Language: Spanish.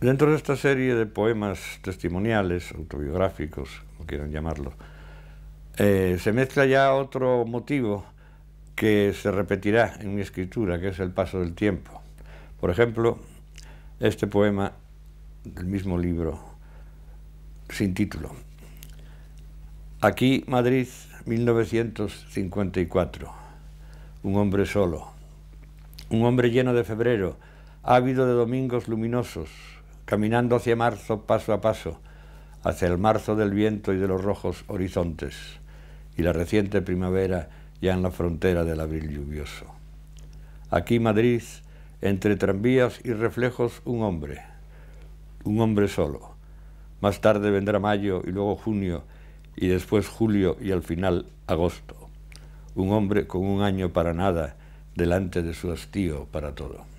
Dentro de esta serie de poemas testimoniales, autobiográficos, como quieran llamarlo, eh, se mezcla ya otro motivo que se repetirá en mi escritura, que es el paso del tiempo. Por ejemplo, este poema del mismo libro, sin título. Aquí, Madrid, 1954. Un hombre solo. Un hombre lleno de febrero, ávido de domingos luminosos, caminando hacia marzo paso a paso, hacia el marzo del viento y de los rojos horizontes, y la reciente primavera ya en la frontera del abril lluvioso. Aquí Madrid, entre tranvías y reflejos, un hombre, un hombre solo. Más tarde vendrá mayo y luego junio y después julio y al final agosto. Un hombre con un año para nada delante de su hastío para todo.